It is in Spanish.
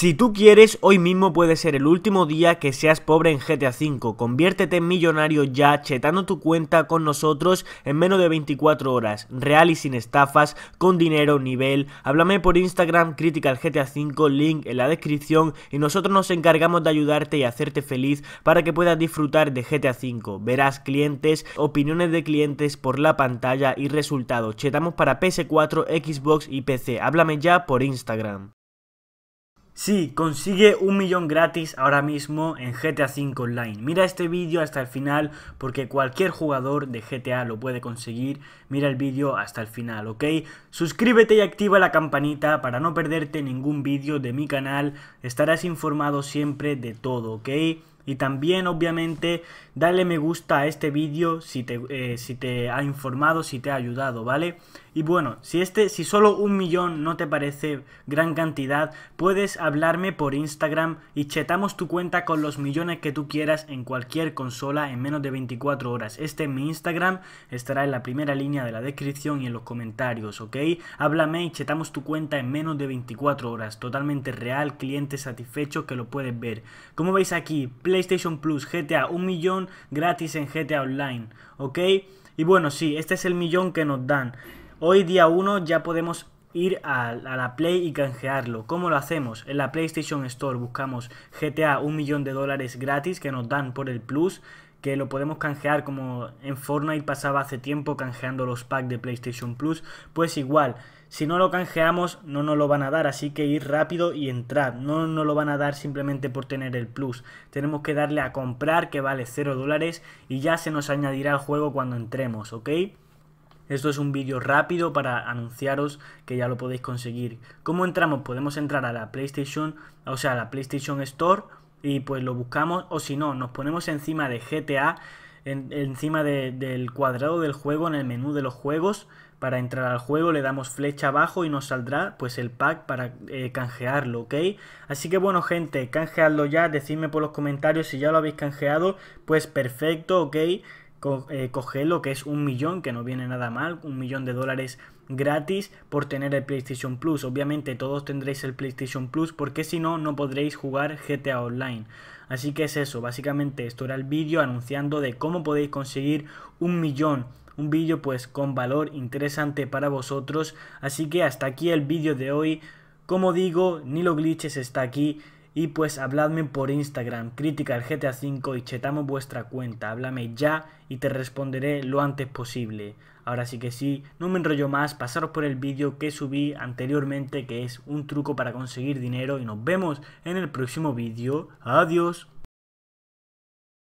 Si tú quieres, hoy mismo puede ser el último día que seas pobre en GTA V. Conviértete en millonario ya, chetando tu cuenta con nosotros en menos de 24 horas, real y sin estafas, con dinero, nivel. Háblame por Instagram, crítica al GTA V, link en la descripción, y nosotros nos encargamos de ayudarte y hacerte feliz para que puedas disfrutar de GTA V. Verás clientes, opiniones de clientes por la pantalla y resultados. Chetamos para PS4, Xbox y PC. Háblame ya por Instagram. Sí, consigue un millón gratis ahora mismo en GTA V Online. Mira este vídeo hasta el final porque cualquier jugador de GTA lo puede conseguir. Mira el vídeo hasta el final, ¿ok? Suscríbete y activa la campanita para no perderte ningún vídeo de mi canal. Estarás informado siempre de todo, ¿ok? Y también obviamente dale me gusta a este vídeo si te, eh, si te ha informado, si te ha ayudado, ¿vale? Y bueno, si, este, si solo un millón no te parece gran cantidad, puedes hablarme por Instagram y chetamos tu cuenta con los millones que tú quieras en cualquier consola en menos de 24 horas. Este es mi Instagram, estará en la primera línea de la descripción y en los comentarios, ¿ok? Háblame y chetamos tu cuenta en menos de 24 horas, totalmente real, cliente satisfecho que lo puedes ver. Como veis aquí, PlayStation Plus, GTA, un millón gratis en GTA Online, ¿ok? Y bueno, sí, este es el millón que nos dan. Hoy día 1 ya podemos ir a, la Play y canjearlo. ¿Cómo lo hacemos? En la PlayStation Store buscamos GTA un millón de dólares gratis que nos dan por el Plus que lo podemos canjear como en Fortnite pasaba hace tiempo canjeando los packs de PlayStation Plus, pues igual, si no lo canjeamos no nos lo van a dar, así que ir rápido y entrar, no nos lo van a dar simplemente por tener el Plus, tenemos que darle a comprar que vale 0 dólares y ya se nos añadirá al juego cuando entremos, ¿ok? Esto es un vídeo rápido para anunciaros que ya lo podéis conseguir. ¿Cómo entramos? Podemos entrar a la PlayStation, o sea, a la PlayStation Store y pues lo buscamos o si no, nos ponemos encima de GTA, encima del cuadrado del juego en el menú de los juegos. Para entrar al juego le damos flecha abajo y nos saldrá pues el pack para eh, canjearlo, ¿ok? Así que bueno gente, canjeadlo ya, decidme por los comentarios si ya lo habéis canjeado, pues perfecto, ¿ok? Eh, coge lo que es un millón, que no viene nada mal, un millón de dólares gratis por tener el PlayStation Plus. Obviamente todos tendréis el PlayStation Plus porque si no, no podréis jugar GTA Online. Así que es eso, básicamente esto era el vídeo anunciando de cómo podéis conseguir un millón un vídeo pues con valor interesante para vosotros. Así que hasta aquí el vídeo de hoy. Como digo, ni los Glitches está aquí. Y pues habladme por Instagram, crítica al GTA 5 y chetamos vuestra cuenta. Háblame ya y te responderé lo antes posible. Ahora sí que sí, no me enrollo más, pasaros por el vídeo que subí anteriormente que es un truco para conseguir dinero y nos vemos en el próximo vídeo. Adiós.